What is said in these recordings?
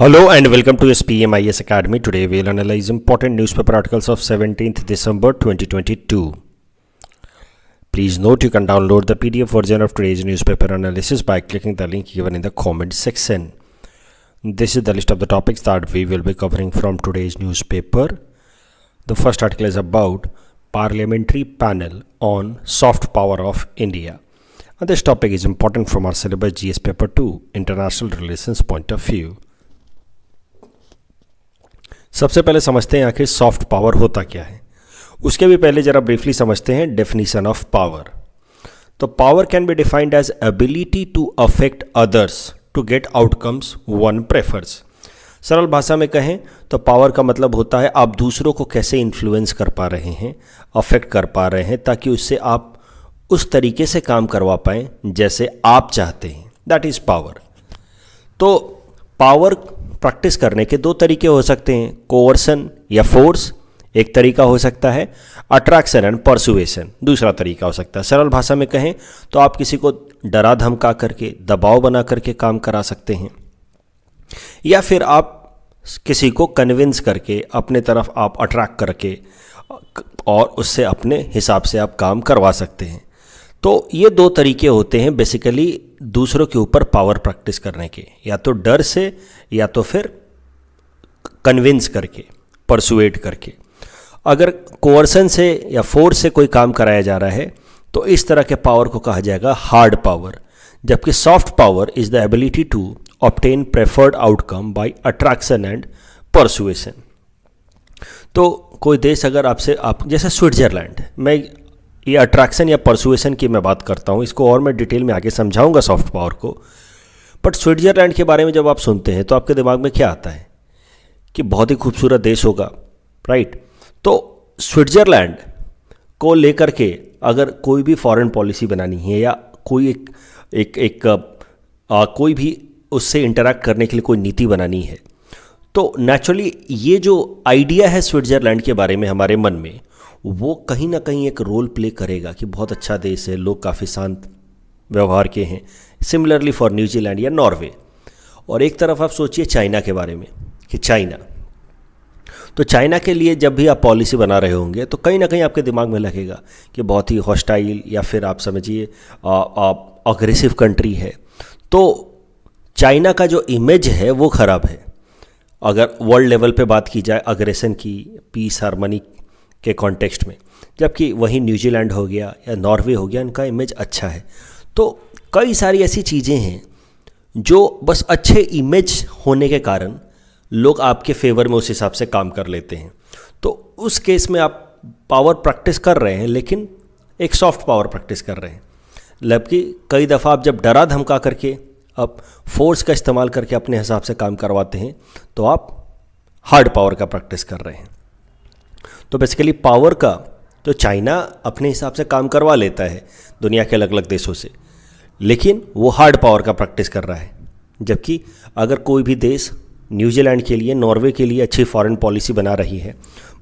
Hello and welcome to SPMIS Academy. Today we'll analyze important newspaper articles of 17th December 2022. Please note you can download the PDF version of today's newspaper analysis by clicking the link given in the comment section. This is the list of the topics that we will be covering from today's newspaper. The first article is about Parliamentary Panel on Soft Power of India. And this topic is important from our syllabus GS paper 2 international relations point of view सबसे पहले समझते हैं आखिर soft power होता क्या है उसके भी पहले जरा ब्रीफली समझते हैं डेफिनेशन ऑफ पावर तो power can be defined as ability to affect others to get outcomes one prefers सरल भाषा में कहें तो पावर का मतलब होता है आप दूसरों को कैसे इन्फ्लुएंस कर पा रहे हैं अफेक्ट कर पा रहे हैं ताकि उससे आप उस तरीके से काम करवा पाएं जैसे आप चाहते हैं दैट इज़ पावर तो पावर प्रैक्टिस करने के दो तरीके हो सकते हैं कोवर्सन या फोर्स एक तरीका हो सकता है अट्रैक्शन एंड परसुएशन दूसरा तरीका हो सकता है सरल भाषा में कहें तो आप किसी को डरा धमका करके दबाव बना करके काम करा सकते हैं या फिर आप किसी को कन्विंस करके अपने तरफ आप अट्रैक्ट करके और उससे अपने हिसाब से आप काम करवा सकते हैं तो ये दो तरीके होते हैं बेसिकली दूसरों के ऊपर पावर प्रैक्टिस करने के या तो डर से या तो फिर कन्विंस करके परसुएट करके अगर कोवर्सन से या फोर्स से कोई काम कराया जा रहा है तो इस तरह के पावर को कहा जाएगा हार्ड पावर जबकि soft power is the ability to obtain preferred outcome by attraction and persuasion तो कोई देश अगर आपसे आप जैसे स्विट्ज़रलैंड मैं ये अट्रैक्शन या परसुएसन की मैं बात करता हूँ इसको और मैं डिटेल में आगे समझाऊंगा सॉफ्ट पावर को बट स्विट्ज़रलैंड के बारे में जब आप सुनते हैं तो आपके दिमाग में क्या आता है कि बहुत ही खूबसूरत देश होगा राइट तो स्विट्ज़रलैंड को लेकर के अगर कोई भी फॉरेन पॉलिसी बनानी है या कोई एक एक एक आ, कोई भी उससे इंटरेक्ट करने के लिए कोई नीति बनानी है तो नेचुरली ये जो आइडिया है स्विट्ज़रलैंड के बारे में हमारे मन में वो कहीं ना कहीं एक रोल प्ले करेगा कि बहुत अच्छा देश है लोग काफ़ी शांत व्यवहार के हैं सिमिलरली फॉर न्यूजीलैंड या नॉर्वे और एक तरफ आप सोचिए चाइना के बारे में कि चाइना तो चाइना के लिए जब भी आप पॉलिसी बना रहे होंगे तो कहीं ना कहीं आपके दिमाग में लगेगा कि बहुत ही हॉस्टाइल या फिर आप समझिए अग्रेसिव कंट्री है तो चाइना का जो इमेज है वो ख़राब है अगर वर्ल्ड लेवल पे बात की जाए अग्रेसन की पीस हारमनी के कॉन्टेक्स्ट में जबकि वहीं न्यूजीलैंड हो गया या नॉर्वे हो गया इनका इमेज अच्छा है तो कई सारी ऐसी चीज़ें हैं जो बस अच्छे इमेज होने के कारण लोग आपके फेवर में उस हिसाब से काम कर लेते हैं तो उस केस में आप पावर प्रैक्टिस कर रहे हैं लेकिन एक सॉफ्ट पावर प्रैक्टिस कर रहे हैं जबकि कई दफ़ा आप जब डरा धमका करके आप फोर्स का इस्तेमाल करके अपने हिसाब से काम करवाते हैं तो आप हार्ड पावर का प्रैक्टिस कर रहे हैं तो बेसिकली पावर का तो चाइना अपने हिसाब से काम करवा लेता है दुनिया के अलग अलग देशों से लेकिन वो हार्ड पावर का प्रैक्टिस कर रहा है जबकि अगर कोई भी देश न्यूजीलैंड के लिए नॉर्वे के लिए अच्छी फॉरेन पॉलिसी बना रही है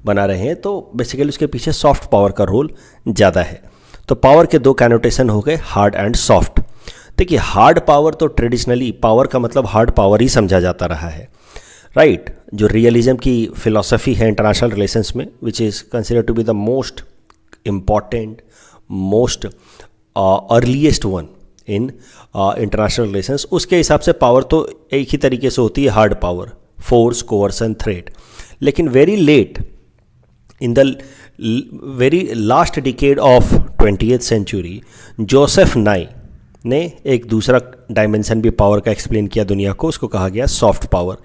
बना रहे हैं तो बेसिकली उसके पीछे सॉफ्ट पावर का रोल ज़्यादा है तो पावर के दो कैनोटेशन हो गए हार्ड एंड सॉफ्ट देखिए हार्ड पावर तो ट्रेडिशनली पावर का मतलब हार्ड पावर ही समझा जाता रहा है राइट जो रियलिज्म की फिलॉसफी है इंटरनेशनल रिलेशंस में which is consider to be the most important most earliest one in international relations उसके हिसाब से पावर तो एक ही तरीके से होती है hard power force coercion threat लेकिन very late in the very last decade of twenty century Joseph Nye ने एक दूसरा डायमेंशन भी पावर का एक्सप्लेन किया दुनिया को उसको कहा गया soft power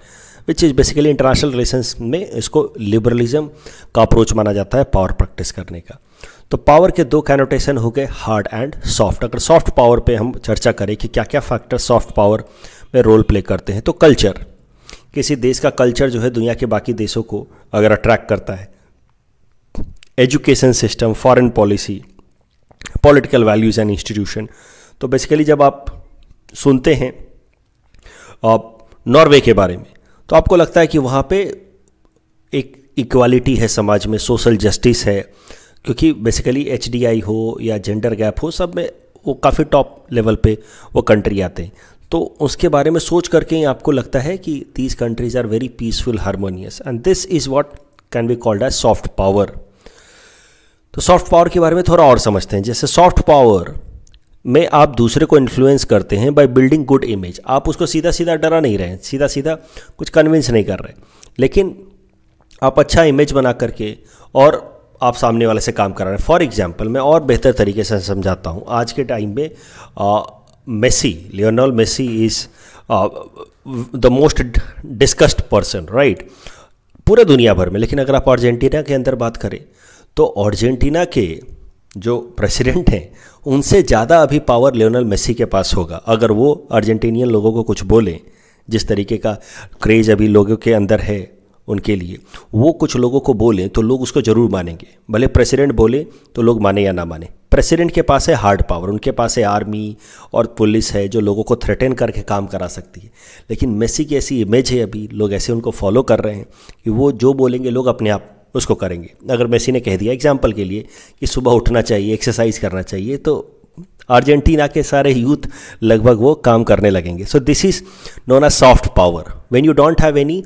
which is basically international relations में इसको लिबरलिज्म का अप्रोच माना जाता है पावर प्रैक्टिस करने का तो पावर के दो कैनोटेशन हो गए हार्ड एंड सॉफ्ट अगर सॉफ्ट पावर पे हम चर्चा करें कि क्या क्या फैक्टर सॉफ्ट पावर में रोल प्ले करते हैं तो कल्चर किसी देश का कल्चर जो है दुनिया के बाकी देशों को अगर अट्रैक्ट करता है education system foreign policy political values and institution तो बेसिकली जब आप सुनते हैं नॉर्वे के बारे में तो आपको लगता है कि वहाँ पे एक इक्वालिटी है समाज में सोशल जस्टिस है क्योंकि बेसिकली एच हो या जेंडर गैप हो सब में वो काफ़ी टॉप लेवल पे वो कंट्री आते हैं तो उसके बारे में सोच करके ही आपको लगता है कि these countries are very peaceful harmonious and this is what can be called as soft power तो सॉफ्ट पावर के बारे में थोड़ा और समझते हैं जैसे सॉफ्ट पावर में आप दूसरे को इन्फ्लुएंस करते हैं बाय बिल्डिंग गुड इमेज आप उसको सीधा सीधा डरा नहीं रहे हैं सीधा सीधा कुछ कन्विंस नहीं कर रहे लेकिन आप अच्छा इमेज बना करके और आप सामने वाले से काम करा रहे हैं फॉर एग्जाम्पल मैं और बेहतर तरीके से समझाता हूँ आज के टाइम में Messi Lionel Messi is the most discussed person right पूरे दुनिया भर में लेकिन अगर आप अर्जेंटीना के अंदर बात करें तो अर्जेंटीना के जो प्रेसिडेंट हैं उनसे ज़्यादा अभी पावर लियोनल मेसी के पास होगा अगर वो अर्जेंटीनियन लोगों को कुछ बोलें जिस तरीके का क्रेज़ अभी लोगों के अंदर है उनके लिए वो कुछ लोगों को बोलें तो लोग उसको ज़रूर मानेंगे भले प्रेसिडेंट बोले तो लोग माने या ना माने प्रेसिडेंट के पास है हार्ड पावर उनके पास है आर्मी और पुलिस है जो लोगों को थ्रेटेन करके काम करा सकती है लेकिन मेसी की ऐसी इमेज है अभी लोग ऐसे उनको फॉलो कर रहे हैं कि वो जो बोलेंगे लोग अपने आप उसको करेंगे अगर मेसी ने कह दिया एग्जाम्पल के लिए कि सुबह उठना चाहिए एक्सरसाइज करना चाहिए तो अर्जेंटीना के सारे यूथ लगभग वो काम करने लगेंगे so this is known a soft power when you don't have any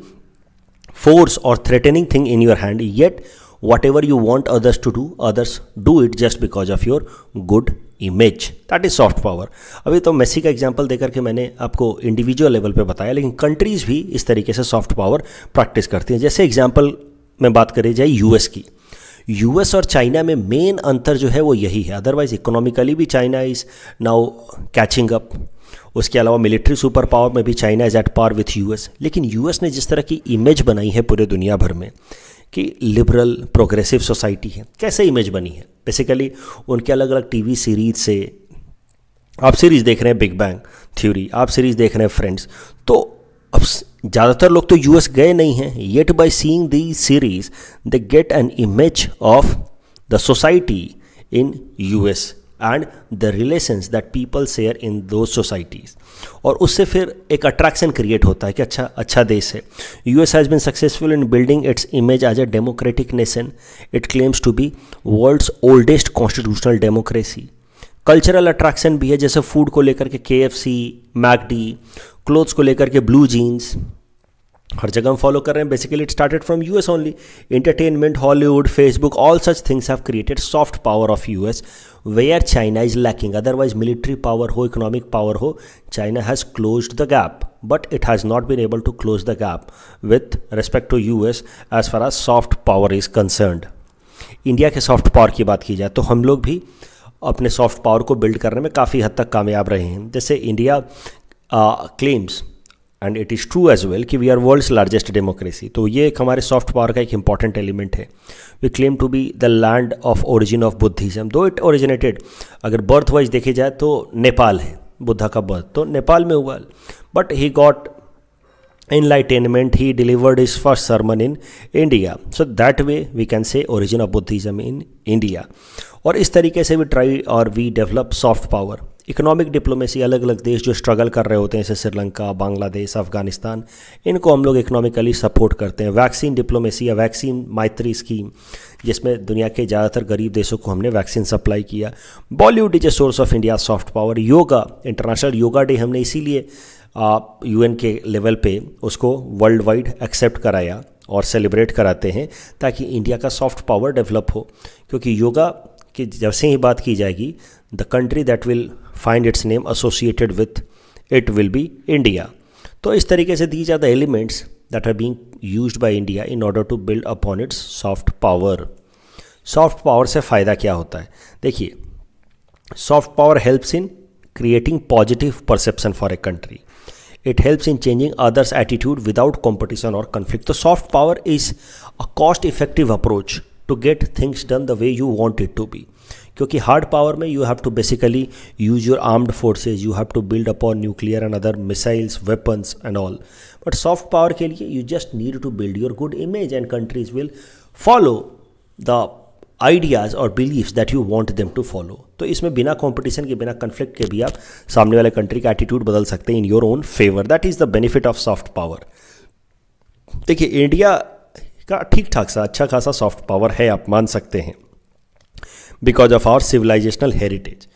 force और threatening thing in your hand yet whatever you want others to do others do it just because of your good image that is soft power अभी तो Messi का example देकर के मैंने आपको individual level पर बताया लेकिन कंट्रीज भी इस तरीके से सॉफ्ट पावर प्रैक्टिस करती हैं जैसे एग्जाम्पल में बात करी जाए यूएस की यूएस और चाइना में मेन अंतर जो है वो यही है अदरवाइज इकोनॉमिकली भी China is now catching up उसके अलावा मिलिट्री सुपर पावर में भी China is at par with US लेकिन यूएस ने जिस तरह की इमेज बनाई है पूरे दुनिया भर में कि लिबरल प्रोग्रेसिव सोसाइटी है कैसे इमेज बनी है बेसिकली उनके अलग अलग टीवी सीरीज से आप सीरीज़ देख रहे हैं बिग बैंग थ्योरी आप सीरीज़ देख रहे हैं फ्रेंड्स तो अब ज़्यादातर लोग तो यूएस गए नहीं हैं yet by seeing the series they get an image of the society in US and the relations that people share in two societies और उससे फिर एक अट्रैक्शन क्रिएट होता है कि अच्छा अच्छा देश है U S has been successful in building its image as a democratic nation it claims to be world's oldest constitutional democracy cultural attraction भी है जैसे फूड को लेकर के के एफ सी मैकडी क्लोथ्स को लेकर के ब्लू जीन्स हर जगह हम फॉलो कर रहे हैं basically it started from US only entertainment Hollywood Facebook all such things have created soft power of US where China is lacking otherwise military power हो economic power हो China has close the gap but it has not been able to close the gap with respect to U S as far as soft power is concerned India के soft power की बात की जाए तो हम लोग भी अपने सॉफ्ट पावर को बिल्ड करने में काफ़ी हद तक कामयाब रहे हैं जैसे India claims and it is true as well कि we are world's largest democracy तो ये एक हमारे सॉफ्ट पावर का एक इंपॉर्टेंट एलिमेंट है we claim to be the land of origin of Buddhism though it originated अगर बर्थ वाइज देखे जाए तो नेपाल है बुद्धा का बर्थ तो नेपाल में हुआ but he got enlightenment he delivered his first sermon in India so that way we can say origin of Buddhism in India और इस तरीके से वी ट्राई और we develop soft power economic diplomacy अलग अलग देश जो स्ट्रगल कर रहे होते हैं जैसे श्रीलंका बांग्लादेश अफगानिस्तान इनको हम लोग इकोनॉमिकली सपोर्ट करते हैं वैक्सीन डिप्लोमेसी या वैक्सीन माइत्री स्कीम जिसमें दुनिया के ज़्यादातर गरीब देशों को हमने वैक्सीन सप्लाई किया Bollywood is a source of India soft power yoga international yoga day हमने इसीलिए यू के लेवल पे उसको वर्ल्ड वाइड एक्सेप्ट कराया और सेलिब्रेट कराते हैं ताकि इंडिया का सॉफ्ट पावर डेवलप हो क्योंकि योगा की जब से ही बात की जाएगी the country that will find its name associated with it will be India. तो इस तरीके से these are the elements that are being used by India in order to build upon its soft power soft power से फ़ायदा क्या होता है देखिए soft power helps in creating positive perception for a country it helps in changing others attitude without competition or conflict so soft power is a cost effective approach to get things done the way you want it to be क्योंकि hard power में you have to basically use your armed forces you have to build upon nuclear and other missiles weapons and all but soft power के लिए you just need to build your good image and countries will follow the ideas और beliefs that you want them to follow तो इसमें बिना competition के बिना conflict के भी आप सामने वाले कंट्री का एटीट्यूड बदल सकते हैं in your own favour that is the benefit of soft power देखिए इंडिया का ठीक ठाक सा अच्छा खासा सॉफ्ट पावर है आप मान सकते हैं because of our civilizational heritage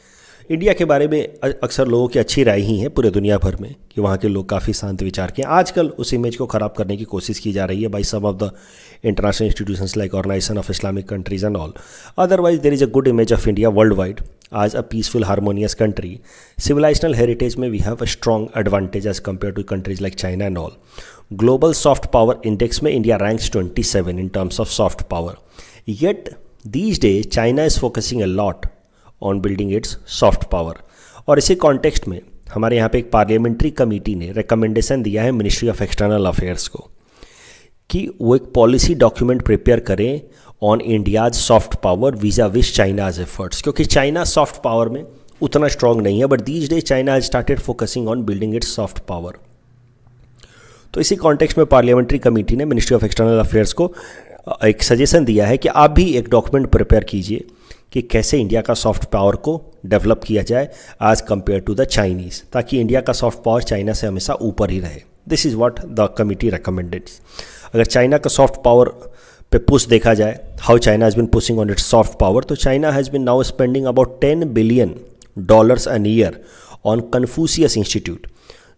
India के बारे में अक्सर लोगों की अच्छी राय ही है पूरे दुनिया भर में कि वहाँ के लोग काफ़ी शांत विचार के आजकल उस इमेज को ख़राब करने की कोशिश की जा रही है by some of the international institution like organization of Islamic countries and all otherwise there is a good image of India world wide आज a peaceful harmonious country civilizational heritage में we have a strong advantage as compare to countries like China and all global soft power index में India ranks twenty seven in terms of soft power yet these day China is focusing a lot on building its soft power और इसी context में हमारे यहाँ पे एक parliamentary committee ने recommendation दिया है मिनिस्ट्री ऑफ एक्सटर्नल अफेयर्स को कि वो एक पॉलिसी डॉक्यूमेंट प्रिपेयर करें on India's soft power vis-a-vis China's efforts क्योंकि चाइना सॉफ्ट पावर में उतना स्ट्रांग नहीं है but these day China started focusing on building its soft power तो इसी कॉन्टेक्स्ट में पार्लियामेंट्री कमेटी ने मिनिस्ट्री ऑफ एक्सटर्नल अफेयर्स को एक सजेशन दिया है कि आप भी एक डॉक्यूमेंट प्रिपेयर कीजिए कि कैसे इंडिया का सॉफ्ट पावर को डेवलप किया जाए as compare to the Chinese ताकि इंडिया का सॉफ्ट पावर चाइना से हमेशा ऊपर ही रहे this is what the committee recommended अगर चाइना का सॉफ्ट पावर पे पुश देखा जाए how China has been pushing on its soft power तो China has been now spending about ten billion dollars an year on Confucius institute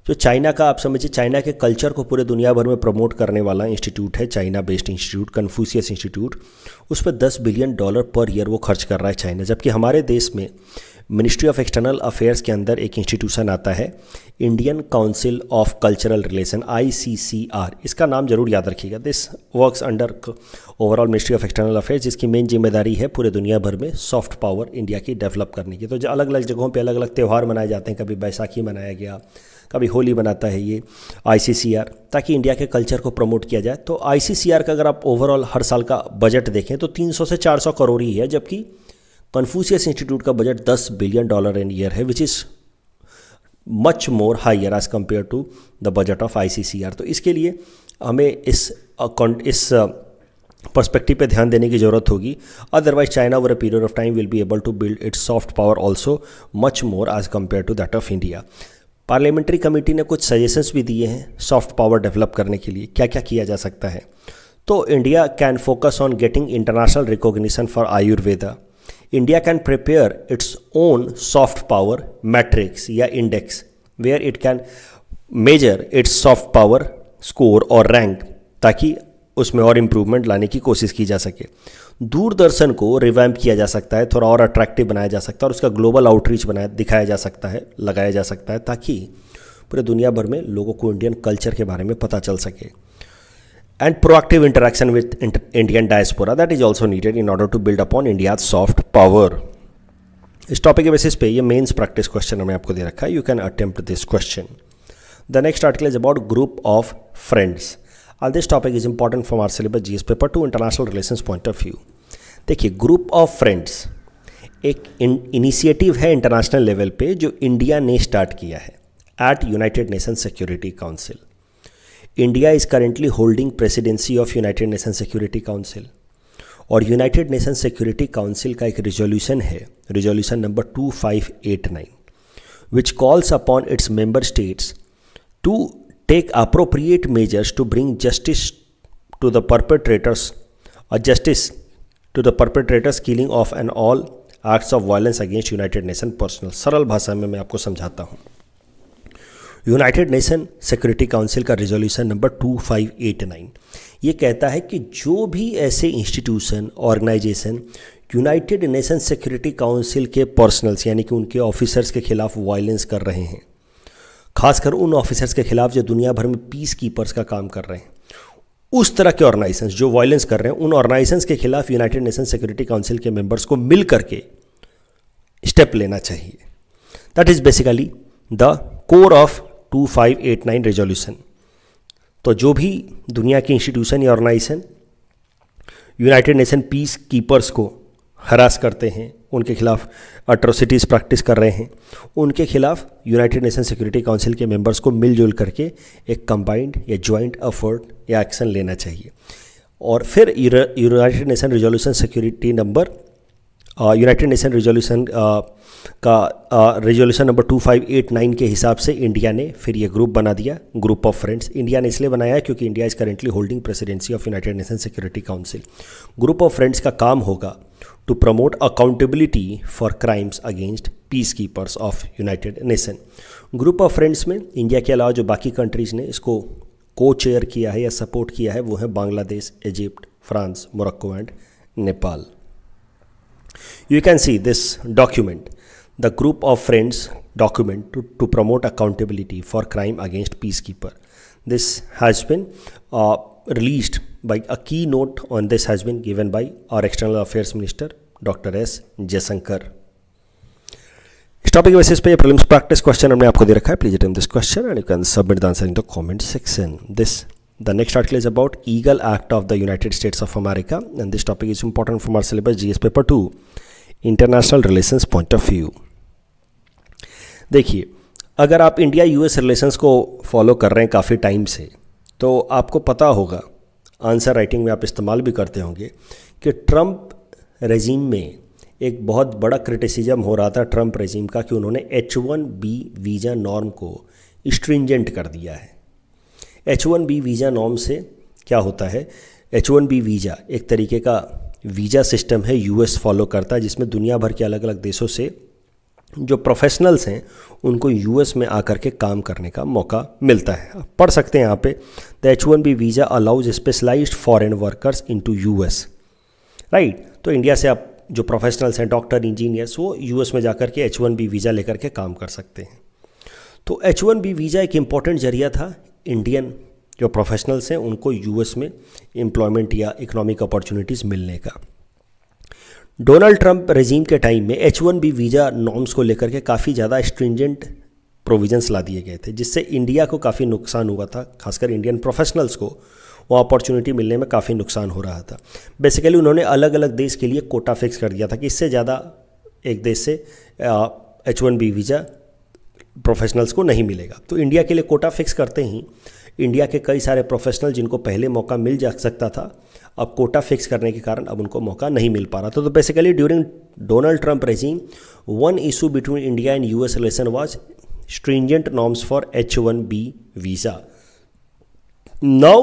जो China का आप समझिए चाइना के कल्चर को पूरे दुनिया भर में प्रमोट करने वाला इंस्टीट्यूट है China based institute Confucius institute उस पर दस बिलियन डॉलर पर ईयर वो खर्च कर रहा है चाइना जबकि हमारे देश में मिनिस्ट्री ऑफ एक्सटर्नल अफेयर्स के अंदर एक इंस्टीट्यूशन आता है Indian council of cultural relation ICCR इसका नाम जरूर याद रखिएगा this works under overall ministry of external affairs जिसकी मेन जिम्मेदारी है पूरे दुनिया भर में सॉफ्ट पावर इंडिया की डेवलप करने की तो जो अलग अलग जगहों पर अलग अलग त्यौहार मनाए जाते हैं कभी बैसाखी मनाया गया कभी होली बनाता है ये आई ताकि इंडिया के कल्चर को प्रमोट किया जाए तो आई का अगर आप ओवरऑल हर साल का बजट देखें तो 300 से 400 करोड़ ही है जबकि कन्फ्यूसियस इंस्टीट्यूट का budget 10 billion dollar in year है which is much more higher as compare to the budget of I तो इसके लिए हमें इस इस पर्सपेक्टिव पे ध्यान देने की ज़रूरत होगी otherwise China over a period of time will be able to build its soft power also much more as compare to that of India parliamentary committee ने कुछ सजेशंस भी दिए हैं सॉफ्ट पावर डेवलप करने के लिए क्या क्या किया जा सकता है तो India can focus on getting international recognition for Ayurveda India can prepare its own soft power matrix या index where it can measure its soft power score और रैंक ताकि उसमें और इम्प्रूवमेंट लाने की कोशिश की जा सके दूरदर्शन को रिवैम्प किया जा सकता है थोड़ा और अट्रैक्टिव बनाया जा सकता है और उसका ग्लोबल आउटरीच बनाया दिखाया जा सकता है लगाया जा सकता है ताकि पूरे दुनिया भर में लोगों को इंडियन कल्चर के बारे में पता चल सके proactive proactive with Indian diaspora that is also needed in order to build up on India soft power इस टॉपिक के बेसिस पे ये मेन्स प्रैक्टिस क्वेश्चन हमें आपको दे रखा है you can attempt this question the next article is about group of friends और this topic is important for our syllabus G paper two international relation point of view देखिए group of friends एक initiative है international level पे जो India ने start किया है at United Nation Security Council India is currently holding presidency of United Nation Security Council और United Nation Security Council का एक रिजोल्यूशन है resolution number two five eight nine which calls upon its member states to take appropriate measures to bring justice to the perpetrators और justice to the perpetrators killing of an all acts of violence against United Nation personnel सरल भाषा में मैं आपको समझाता हूँ United Nation Security Council का resolution number 2589 ये कहता है कि जो भी ऐसे institution organization United Nation Security Council के पर्सनल्स यानी कि उनके ऑफिसर्स के खिलाफ वायलेंस कर रहे हैं खासकर उन ऑफिसर्स के खिलाफ जो दुनिया भर में पीस कीपर्स का काम कर रहे हैं उस तरह के ऑर्गेनाइजेंस जो वायलेंस कर रहे हैं उन ऑर्गेनाइजेशन के खिलाफ यूनाइटेड नेशन सिक्योरिटी काउंसिल के मेंबर्स को मिल करके स्टेप लेना चाहिए that is basically the core of 2589 resolution तो जो भी दुनिया के इंस्टीट्यूशन या organization United Nation peacekeepers को हरास करते हैं उनके खिलाफ अट्रोसिटीज़ प्रैक्टिस कर रहे हैं उनके खिलाफ यूनाइटेड नेशन सिक्योरिटी काउंसिल के मेंबर्स को मिलजुल करके एक कंबाइंड या ज्वाइंट अफर्ट या एक्शन लेना चाहिए और फिर United Nation resolution security number United Nation resolution का रेजोल्यूशन नंबर 2589 के हिसाब से इंडिया ने फिर ये ग्रुप बना दिया ग्रुप ऑफ फ्रेंड्स इंडिया ने इसलिए बनाया क्योंकि India is currently holding presidency of United Nation Security Council group of friends का काम होगा to promote accountability for crimes against peacekeepers of United Nation group of friends में India के अलावा जो बाकी कंट्रीज़ ने इसको को चेयर किया है या सपोर्ट किया है वो है Bangladesh Egypt France Morocco and Nepal You can see this document, the group of friends document to, to promote accountability for crime against peacekeeper. This has been uh, released by a keynote on this has been given by our External Affairs Minister doctor S Jaishankar इस topic basis पे ये prelims practice question हमने आपको दे रखा है please attempt this question and you can submit the answer in the comment section this The next article is about Eagle Act of the United States of America and this topic is important from our syllabus GS paper 2 international relations point of view देखिए अगर आप India US relations को follow कर रहे हैं काफ़ी time से तो आपको पता होगा आंसर राइटिंग में आप इस्तेमाल भी करते होंगे कि ट्रंप रेजीम में एक बहुत बड़ा क्रिटिसिज्म हो रहा था ट्रंप रेजीम का कि उन्होंने H one B visa norm को स्ट्रिंजेंट कर दिया है H one B visa norm से क्या होता है एच वन बी वीज़ा एक तरीके का वीज़ा सिस्टम है यूएस फॉलो करता है जिसमें दुनिया भर के अलग अलग देशों से जो प्रोफेशनल्स हैं उनको यूएस में आकर के काम करने का मौका मिलता है पढ़ सकते हैं यहाँ पे the H one B visa allows specialize foreign workers into U right तो इंडिया से आप जो प्रोफेशनल्स हैं डॉक्टर इंजीनियर्स वो यूएस में जाकर के एच वन बी वीज़ा लेकर के काम कर सकते हैं तो एच वन बी वीज़ा एक इम्पॉर्टेंट जरिया था इंडियन जो प्रोफेशनल्स हैं उनको यूएस में एम्प्लॉयमेंट या इकोनॉमिक अपॉर्चुनिटीज़ मिलने का डोनाल्ड ट्रंप रेजीम के टाइम में H one B visa norms को लेकर के काफ़ी ज़्यादा स्ट्रिंजेंट प्रोविजंस ला दिए गए थे जिससे इंडिया को काफ़ी नुकसान हुआ था खासकर इंडियन प्रोफेशनल्स को वो अपॉर्चुनिटी मिलने में काफ़ी नुकसान हो रहा था बेसिकली उन्होंने अलग अलग देश के लिए कोटा फिक्स कर दिया था कि इससे ज़्यादा एक देश से H one B visa professionals को नहीं मिलेगा तो इंडिया के लिए कोटा फिक्स करते ही इंडिया के कई सारे प्रोफेशनल जिनको पहले मौका मिल जा सकता था अब कोटा फिक्स करने के कारण अब उनको मौका नहीं मिल पा रहा था तो basically during Donald Trump regime one issue between India and US relation was for H one B visa now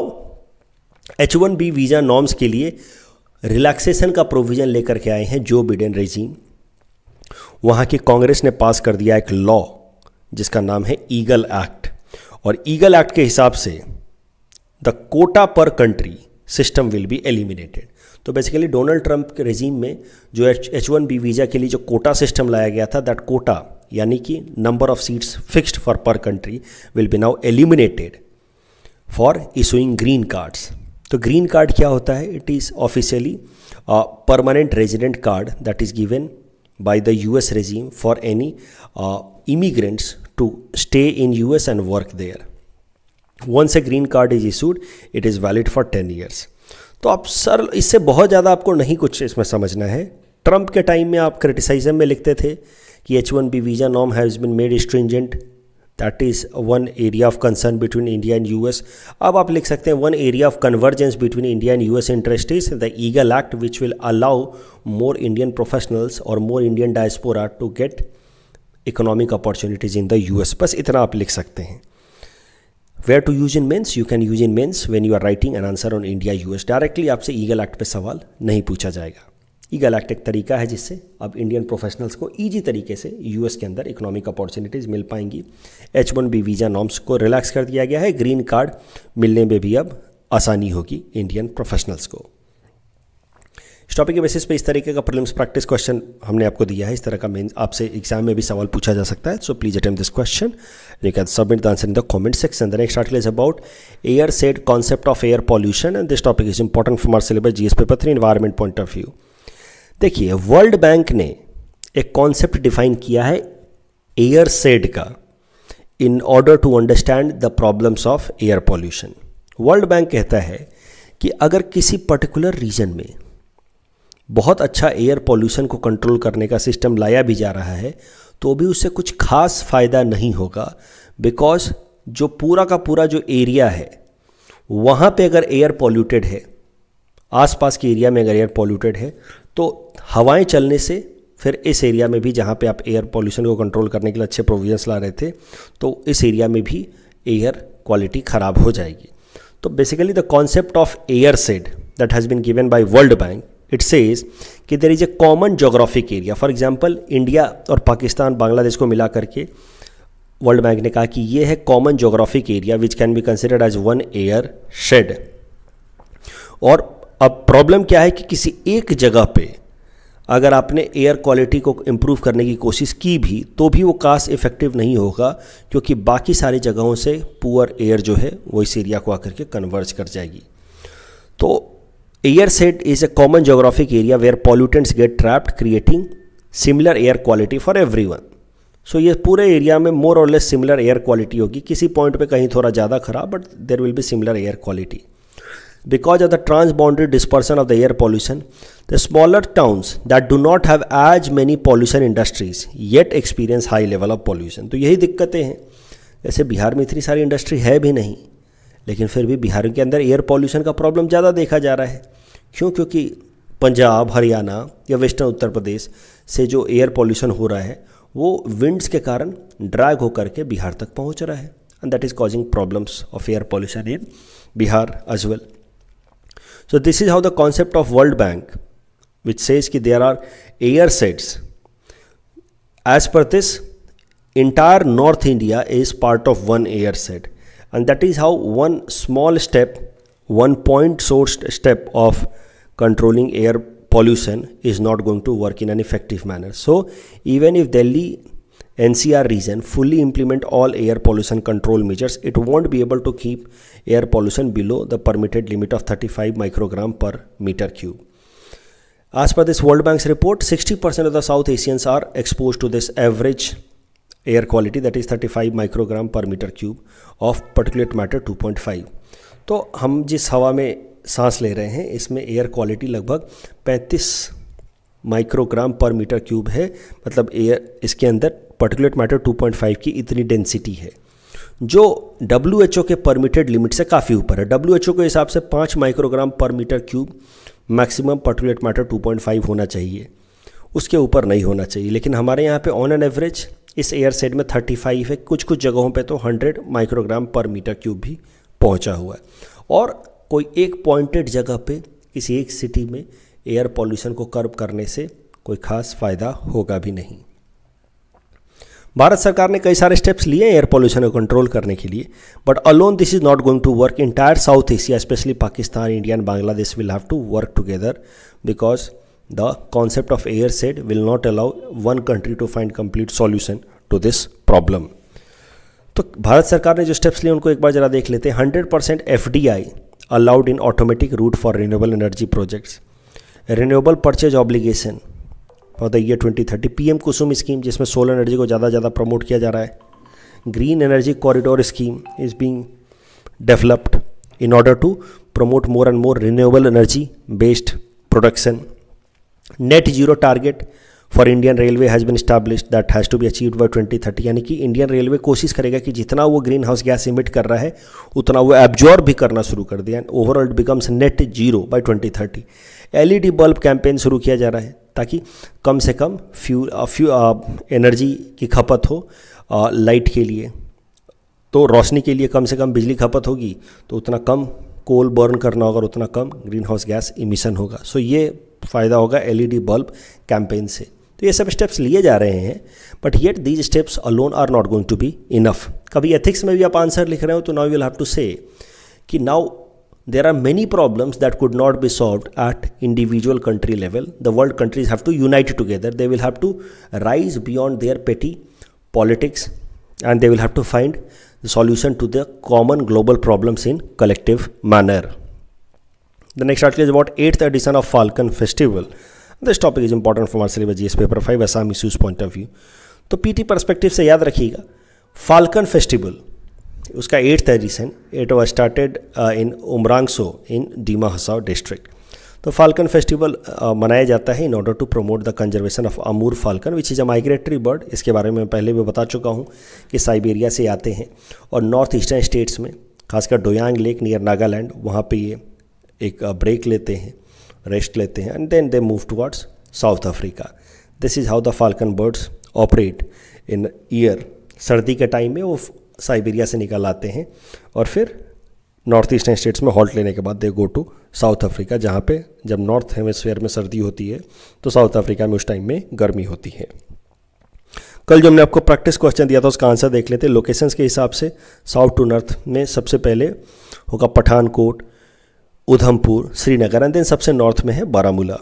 H one B visa norms के लिए रिलैक्सेशन का प्रोविज़न लेकर के आए हैं जो बिडेन रेजीम वहाँ की कांग्रेस ने पास कर दिया एक लॉ जिसका नाम है ईगल एक्ट और ईगल एक्ट के हिसाब से the quota per country system will be eliminated तो बेसिकली डोनाल्ड ट्रंप के रेजीम में जो एच वन बी वीज़ा के लिए जो कोटा सिस्टम लाया गया था दैट कोटा यानी कि number of seats fixed for per country will be now eliminated for issuing green cards तो ग्रीन कार्ड क्या होता है it is officially permanent resident card that is given by the U S regime for any immigrants to stay in US and work there. Once a green card is issued, it is valid for 10 years. तो आप sir इससे बहुत ज़्यादा आपको नहीं कुछ इसमें समझना है ट्रंप के टाइम में आप क्रिटिसाइजम में लिखते थे कि एच वन बी वीज़ा नॉम has been made stringent that is one area of concern between India and US अब आप लिख सकते हैं one area of convergence between India and US interest is the EAGLE Act which will allow more Indian professionals और more Indian diaspora to get economic opportunities in the US बस इतना आप लिख सकते हैं where to use in mains you can use in mains when you are writing an answer on India US directly आपसे EAGLE Act पर सवाल नहीं पूछा जाएगा ईगल एक्ट एक तरीका है जिससे अब इंडियन प्रोफेशनल्स को ईजी तरीके से यूएस के अंदर इकोनॉमिक अपॉर्चुनिटीज़ मिल पाएंगी H one B visa norms को रिलैक्स कर दिया गया है ग्रीन कार्ड मिलने में भी अब आसानी होगी इंडियन प्रोफेशनल्स को इस टॉपिक के बेसिस पे इस तरीके का प्रीलिम्स प्रैक्टिस क्वेश्चन हमने आपको दिया है इस तरह का मेन आपसे एग्जाम में भी सवाल पूछा जा सकता है so please attempt this question you can submit the answer in the comment section the next article is about airshed concept of air pollution and this topic is important for our syllabus GS paper three environment point of view देखिए World Bank ने एक concept define किया है airshed का in order to understand the problems of air pollution World Bank कहता है कि अगर किसी पर्टिकुलर रीजन में बहुत अच्छा एयर पॉल्यूशन को कंट्रोल करने का सिस्टम लाया भी जा रहा है तो भी उससे कुछ खास फ़ायदा नहीं होगा बिकॉज जो पूरा का पूरा जो एरिया है वहाँ पे अगर एयर पॉल्यूटेड है आसपास के एरिया में अगर एयर पॉल्यूटेड है तो हवाएं चलने से फिर इस एरिया में भी जहाँ पे आप एयर पॉल्यूशन को कंट्रोल करने के लिए अच्छे प्रोविजंस ला रहे थे तो इस एरिया में भी एयर क्वालिटी ख़राब हो जाएगी तो basically the concept of air airshed that has been given by World Bank it says कि there is a common geographic area for example India और पाकिस्तान बांग्लादेश को मिला करके वर्ल्ड बैंक ने कहा कि ये है common geographic area which can be considered as one airshed और अब प्रॉब्लम क्या है कि किसी एक जगह पे अगर आपने एयर क्वालिटी को इम्प्रूव करने की कोशिश की भी तो भी वो कास्ट इफेक्टिव नहीं होगा क्योंकि बाकी सारी जगहों से पुअर एयर जो है वो इस एरिया को आकर के कन्वर्ज कर जाएगी तो air shed is a common geographic area where pollutants get trapped creating similar air quality for every one so ये पूरे एरिया में मोर और लेस सिमिलर एयर क्वालिटी होगी किसी पॉइंट पर कहीं थोड़ा ज़्यादा खराब बट देर विल भी similar air quality because of the transboundary dispersion of the air pollution the smaller towns that do not have as many pollution industries yet experience high level of pollution तो यही दिक्कतें हैं जैसे बिहार में इतनी सारी industry है भी नहीं लेकिन फिर भी बिहार के अंदर एयर पॉल्यूशन का प्रॉब्लम ज़्यादा देखा जा रहा है क्यों क्योंकि पंजाब हरियाणा या वेस्टर्न उत्तर प्रदेश से जो एयर पॉल्यूशन हो रहा है वो विंड्स के कारण ड्रैग होकर के बिहार तक पहुंच रहा है and that is causing problems of air pollution in Bihar as well so this is how the concept of World Bank which says कि there are air sheds as per this entire north India is part of one air shed and that is how one small step one point source step of controlling air pollution is not going to work in an effective manner so even if delhi NCR region fully implement all air pollution control measures, it won't be able to keep air pollution below the permitted limit of 35 microgram per meter cube. As per this World Bank's report, 60% of the South Asians are exposed to this average is thirty five microgram 35 metre cube of cube matter two point 2.5 तो हम जिस हवा में सांस ले रहे हैं इसमें एयर क्वालिटी लगभग 35 माइक्रोग्राम पर मीटर क्यूब है मतलब एयर इसके अंदर पर्टिकुलेट मैटर 2.5 की इतनी डेंसिटी है जो डब्ल्यू के परमिटेड लिमिट से काफ़ी ऊपर है डब्ल्यू के हिसाब से पाँच microgram per metre cube maximum particulate matter 2.5 होना चाहिए उसके ऊपर नहीं होना चाहिए लेकिन हमारे यहाँ पे ऑन एन एवरेज इस एयर सेड में 35 है कुछ कुछ जगहों पे तो 100 माइक्रोग्राम पर मीटर क्यूब भी पहुंचा हुआ है और कोई एक पॉइंटेड जगह पे किसी एक सिटी में एयर पॉल्यूशन को कर्ब करने से कोई खास फायदा होगा भी नहीं भारत सरकार ने कई सारे स्टेप्स लिए एयर पॉल्यूशन को कंट्रोल करने के लिए but alone this is not going to work entire South Asia specially Pakistan India and Bangladesh will have to work together because the concept of air shed will not allow one country to find complete solution to this problem तो भारत सरकार ने जो steps लिए उनको एक बार जरा देख लेते हैं hundred percent F D I allowed in automatic route for renewable energy projects renewable purchase obligation for the year 2030 M Kusum scheme जिसमें सोलर एनर्जी को ज़्यादा ज़्यादा प्रमोट किया जा रहा है green energy corridor scheme is being developed in order to promote more and more renewable energy based production net zero target for Indian Railways has been establish that has to be by twenty thirty यानी कि Indian railway कोशिश करेगा कि जितना वो green greenhouse gas emit कर रहा है उतना वो एब्जॉर्ब भी करना शुरू कर दिया and overall it becomes net zero by twenty thirty L E D bulb campaign शुरू किया जा रहा है ताकि कम से कम फ्यू फ्यू एनर्जी की खपत हो आ, uh, लाइट के लिए तो रोशनी के लिए कम से कम बिजली खपत होगी तो उतना कम कोल बर्न करना होगा और उतना कम ग्रीन हाउस गैस इमिशन होगा सो so ये फ़ायदा होगा एल एलईडी बल्ब कैंपेन से तो ये सब स्टेप्स लिए जा रहे हैं but yet these steps alone are not going to be enough कभी एथिक्स में भी आप आंसर लिख रहे हो तो now you will have to say कि now there are many problems that could not be solve at individual country level the world countries have to unite together they will have to rise beyond their petty politics and they will have to find solution to the common global problems in collective manner The next article is about 8th edition of Falcon Festival. This topic is important from our syllabus GS paper 5 Assam issues point of view. तो PT perspective से याद रखिएगा falcon festival उसका eighth edition it was started in Umrangso in Dima Hasao district तो falcon festival uh, मनाया जाता है in order to promote the conservation of Amur falcon which is a migratory bird इसके बारे में पहले भी बता चुका हूँ कि साइबेरिया से आते हैं और नॉर्थ ईस्टर्न स्टेट्स में खासकर डोयांग लेक नियर नागालैंड वहाँ पे ये एक ब्रेक लेते हैं रेस्ट लेते हैं and then they move towards South Africa this is how the falcon birds operate in year सर्दी के टाइम में वो साइबेरिया से निकल आते हैं और फिर नॉर्थ ईस्टर्न स्टेट्स में हॉल्ट लेने के बाद they go to South Africa जहाँ पे जब नॉर्थ हेमोस्फेयर में सर्दी होती है तो साउथ अफ्रीका में उस टाइम में गर्मी होती है कल जो हमने आपको प्रैक्टिस क्वेश्चन दिया था उसका आंसर देख लेते हैं लोकेशंस के हिसाब से साउथ टू नॉर्थ में सबसे पहले होगा पठानकोट उधमपुर श्रीनगर एंड देन सबसे नॉर्थ में है बारामूला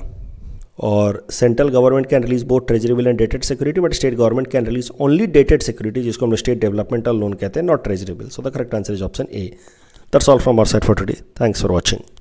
और central government can release both treasury bill and dated security but state government can release only dated security जिसको हम स्टेट डेवलपमेंटल लोन कहते हैं not treasury bill so the correct answer is option A that's all from our side for today thanks for watching